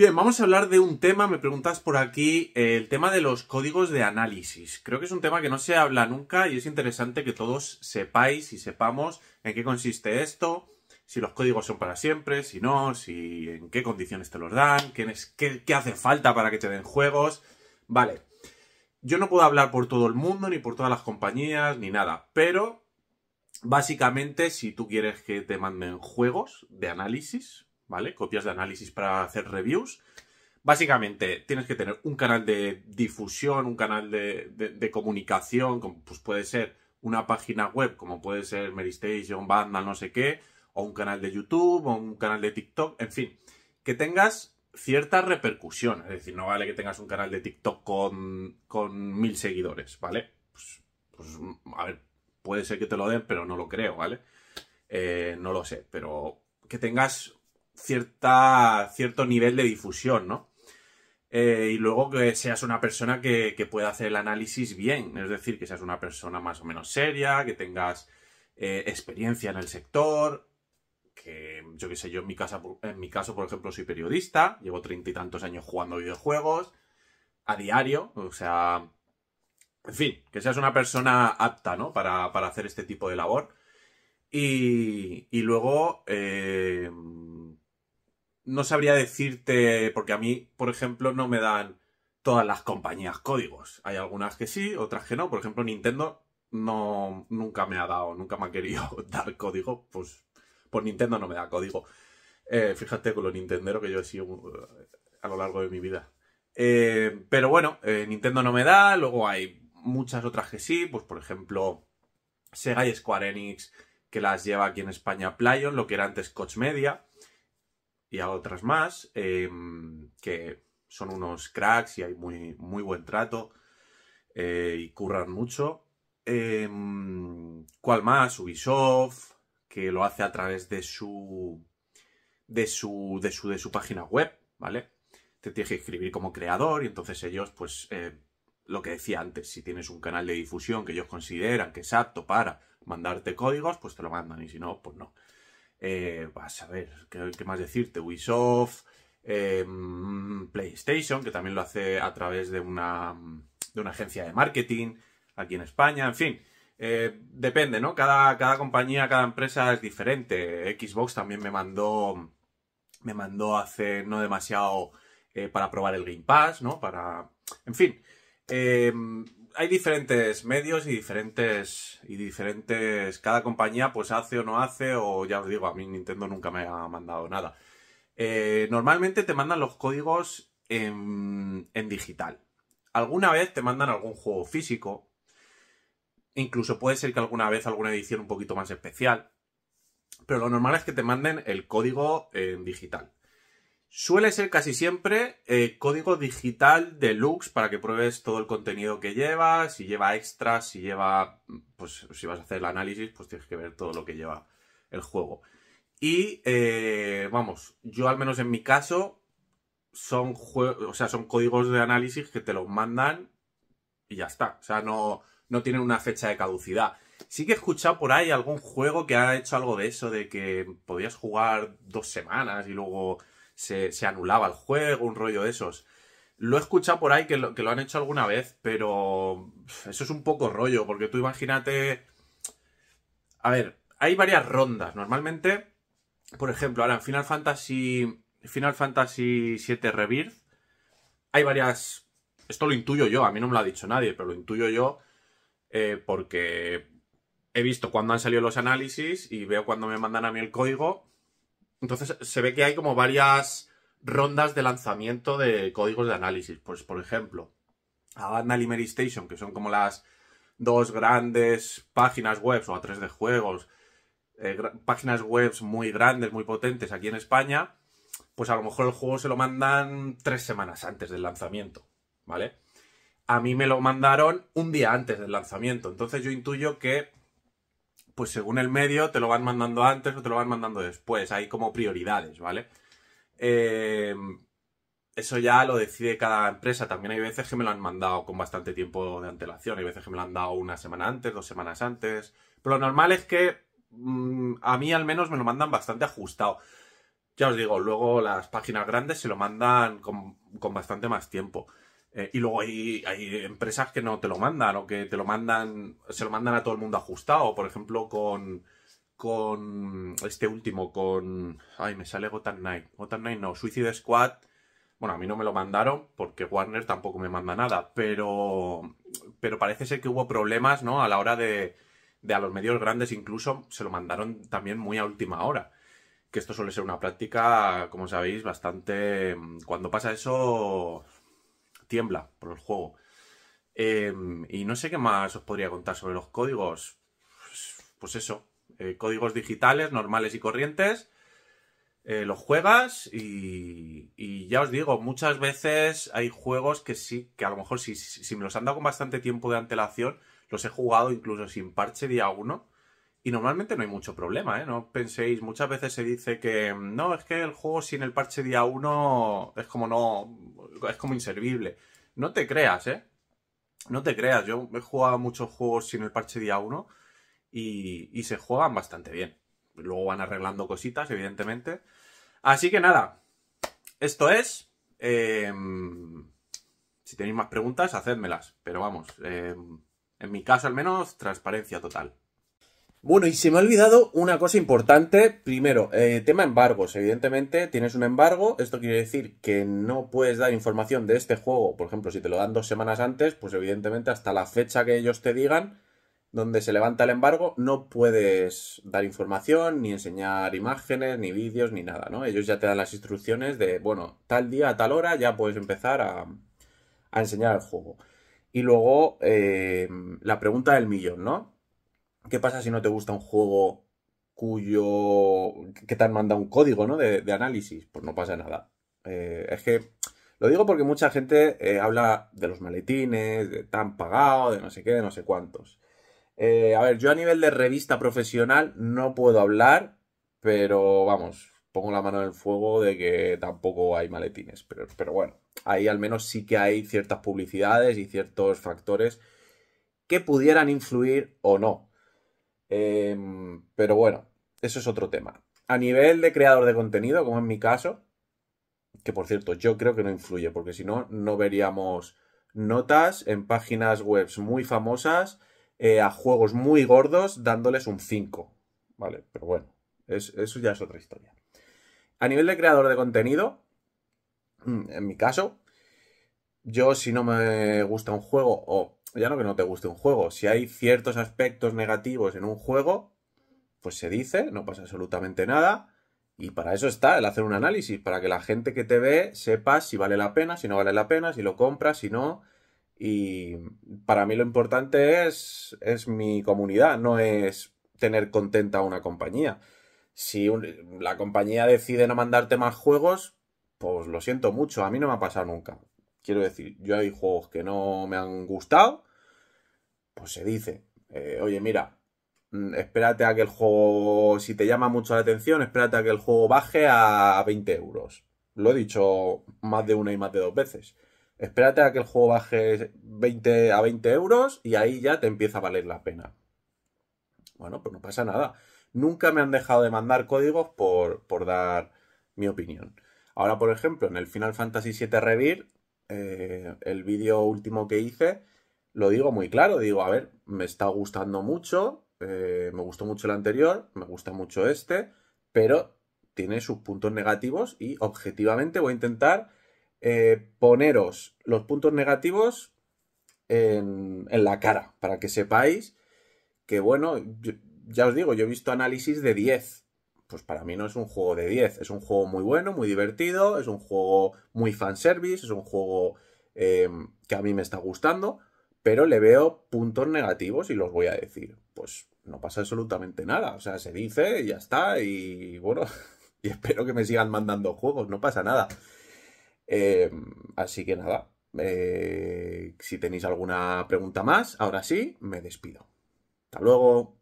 Bien, vamos a hablar de un tema, me preguntas por aquí, eh, el tema de los códigos de análisis. Creo que es un tema que no se habla nunca y es interesante que todos sepáis y sepamos en qué consiste esto, si los códigos son para siempre, si no, si en qué condiciones te los dan, qué hace falta para que te den juegos. Vale, yo no puedo hablar por todo el mundo, ni por todas las compañías, ni nada, pero básicamente si tú quieres que te manden juegos de análisis, ¿vale? Copias de análisis para hacer reviews. Básicamente, tienes que tener un canal de difusión, un canal de, comunicación, como, pues puede ser una página web, como puede ser Station, Banda, no sé qué, o un canal de YouTube, o un canal de TikTok, en fin, que tengas cierta repercusión. Es decir, no vale que tengas un canal de TikTok con, mil seguidores, ¿vale? Pues, pues, a ver, puede ser que te lo den, pero no lo creo, ¿vale? Eh, no lo sé, pero que tengas cierta, cierto nivel de difusión, ¿no? Eh, y luego que seas una persona que, pueda hacer el análisis bien, es decir, que seas una persona más o menos seria, que tengas eh, experiencia en el sector, que yo qué sé, yo en mi, casa, en mi caso, por ejemplo, soy periodista, llevo treinta y tantos años jugando videojuegos a diario, o sea, en fin, que seas una persona apta, ¿no? Para, hacer este tipo de labor. Y, luego, eh, no sabría decirte, porque a mí, por ejemplo, no me dan todas las compañías códigos. Hay algunas que sí, otras que no. Por ejemplo, Nintendo no, nunca me ha dado, nunca me ha querido dar código, pues por Nintendo no me da código. Eh, fíjate con lo Nintendero que yo he sido eh, a lo largo de mi vida. Eh, pero bueno, Nintendo no me da, luego hay muchas otras que sí, pues por ejemplo Sega y Square Enix que las lleva aquí en España Playon, lo que era antes Coach Media y a otras más, em, que son unos cracks y hay muy, muy buen trato eh, y curran mucho. Em, ¿Cuál más? Ubisoft, que lo hace a través de su, de su, de su, de su página web, ¿vale? Te tienes que escribir como creador y entonces ellos, pues, eh, lo que decía antes, si tienes un canal de difusión que ellos consideran que es apto para mandarte códigos, pues te lo mandan y si no, pues no. Eh, vas a ver, ¿qué, más decirte? Ubisoft, em, PlayStation, que también lo hace a través de una, de una agencia de marketing aquí en España, en fin. Eh, depende, ¿no? Cada, cada, compañía, cada empresa es diferente. Xbox también me mandó, me mandó hace no demasiado eh, para probar el Game Pass, ¿no? Para, en fin, em, hay diferentes medios y diferentes. y diferentes. Cada compañía pues hace o no hace, o ya os digo, a mí Nintendo nunca me ha mandado nada. Eh, normalmente te mandan los códigos en digital. Alguna vez te mandan algún juego físico. Incluso puede ser que alguna vez alguna edición un poquito más especial. Pero lo normal es que te manden el código en digital. Suele ser casi siempre eh, código digital deluxe para que pruebes todo el contenido que lleva, si lleva extras, si lleva, pues si vas a hacer el análisis, pues tienes que ver todo lo que lleva el juego. Y eh, vamos, yo al menos en mi caso son o sea, son códigos de análisis que te los mandan y ya está. O sea, no, no tienen una fecha de caducidad. Sí que he escuchado por ahí algún juego que ha hecho algo de eso, de que podías jugar dos semanas y luego se, anulaba el juego, un rollo de esos. Lo he escuchado por ahí que lo, que lo han hecho alguna vez, pero eso es un poco rollo, porque tú imagínate... A ver, hay varias rondas. Normalmente, por ejemplo, ahora en Final Fantasy, Final Fantasy VII Rebirth, hay varias... Esto lo intuyo yo, a mí no me lo ha dicho nadie, pero lo intuyo yo eh, porque he visto cuando han salido los análisis y veo cuando me mandan a mí el código entonces se ve que hay como varias rondas de lanzamiento de códigos de análisis. Pues, por ejemplo, a y Mary Station, que son como las dos grandes páginas web o a tres de juegos, eh, páginas web muy grandes, muy potentes aquí en España, pues a lo mejor el juego se lo mandan tres semanas antes del lanzamiento, ¿vale? A mí me lo mandaron un día antes del lanzamiento, entonces yo intuyo que pues según el medio te lo van mandando antes o te lo van mandando después. Hay como prioridades, ¿vale? Em, eso ya lo decide cada empresa. También hay veces que me lo han mandado con bastante tiempo de antelación. Hay veces que me lo han dado una semana antes, dos semanas antes. Pero lo normal es que mm, a mí al menos me lo mandan bastante ajustado. Ya os digo, luego las páginas grandes se lo mandan con, con bastante más tiempo. Eh, y luego hay, empresas que no te lo mandan o que te lo mandan, se lo mandan a todo el mundo ajustado. Por ejemplo, con, con este último, con... Ay, me sale Gotham Knight. Gotham Knight no, Suicide Squad. Bueno, a mí no me lo mandaron porque Warner tampoco me manda nada, pero, pero parece ser que hubo problemas, ¿no? A la hora de, de a los medios grandes incluso se lo mandaron también muy a última hora. Que esto suele ser una práctica, como sabéis, bastante... Mm, cuando pasa eso, tiembla por el juego. Eh, y no sé qué más os podría contar sobre los códigos. Pues, pues eso, eh, códigos digitales normales y corrientes. Eh, los juegas y, ya os digo, muchas veces hay juegos que sí, que a lo mejor si, si, si, me los han dado con bastante tiempo de antelación, los he jugado incluso sin parche día uno y normalmente no hay mucho problema, ¿eh? No penséis, muchas veces se dice que mm, no, es que el juego sin el parche día 1 es como no, es como inservible. No te creas, ¿eh? No te creas, yo he jugado muchos juegos sin el parche día 1 y, se juegan bastante bien. Luego van arreglando cositas, evidentemente. Así que nada, esto es... Em, si tenéis más preguntas, hacedmelas. Pero vamos, em, en mi caso al menos, transparencia total. Bueno, y se me ha olvidado una cosa importante. Primero, eh, tema embargos. Evidentemente, tienes un embargo. Esto quiere decir que no puedes dar información de este juego. Por ejemplo, si te lo dan dos semanas antes, pues evidentemente hasta la fecha que ellos te digan, donde se levanta el embargo, no puedes dar información, ni enseñar imágenes, ni vídeos, ni nada, ¿no? Ellos ya te dan las instrucciones de, bueno, tal día, a tal hora, ya puedes empezar a, enseñar el juego. Y luego, eh, la pregunta del millón, ¿no? ¿Qué pasa si no te gusta un juego cuyo. que te han mandado un código, ¿no? De, análisis. Pues no pasa nada. Eh, es que. Lo digo porque mucha gente eh, habla de los maletines, de tan pagado, de no sé qué, de no sé cuántos. Eh, a ver, yo a nivel de revista profesional no puedo hablar, pero vamos, pongo la mano en el fuego de que tampoco hay maletines. pero bueno, ahí al menos sí que hay ciertas publicidades y ciertos factores que pudieran influir o no Em, pero bueno, eso es otro tema. A nivel de creador de contenido, como en mi caso, que por cierto, yo creo que no influye, porque si no, no veríamos notas en páginas web muy famosas eh, a juegos muy gordos dándoles un 5. Vale, pero bueno, eso ya es otra historia. A nivel de creador de contenido, mm, en mi caso, yo si no me gusta un juego o ya no que no te guste un juego, si hay ciertos aspectos negativos en un juego, pues se dice, no pasa absolutamente nada. Y para eso está el hacer un análisis, para que la gente que te ve sepa si vale la pena, si no vale la pena, si lo compras, si no. Y para mí lo importante es, es mi comunidad, no es tener contenta a una compañía. Si la compañía decide no mandarte más juegos, pues lo siento mucho, a mí no me ha pasado nunca. Quiero decir, yo hay juegos que no me han gustado, pues se dice, eh, oye, mira, mm, espérate a que el juego, si te llama mucho la atención, espérate a que el juego baje a 20 euros. Lo he dicho más de una y más de dos veces. Espérate a que el juego baje 20 a 20 euros y ahí ya te empieza a valer la pena. Bueno, pues no pasa nada. Nunca me han dejado de mandar códigos por, por dar mi opinión. Ahora, por ejemplo, en el Final Fantasy VII Rebirth eh, el vídeo último que hice, lo digo muy claro, digo, a ver, me está gustando mucho, eh, me gustó mucho el anterior, me gusta mucho este, pero tiene sus puntos negativos y objetivamente voy a intentar eh, poneros los puntos negativos en, la cara, para que sepáis que, bueno, ya os digo, yo he visto análisis de 10 pues para mí no es un juego de 10. Es un juego muy bueno, muy divertido, es un juego muy fanservice, es un juego em, que a mí me está gustando, pero le veo puntos negativos y los voy a decir. Pues no pasa absolutamente nada. O sea, se dice y ya está. Y bueno, y espero que me sigan mandando juegos, no pasa nada. Em, así que nada, eh, si tenéis alguna pregunta más, ahora sí, me despido. Hasta luego.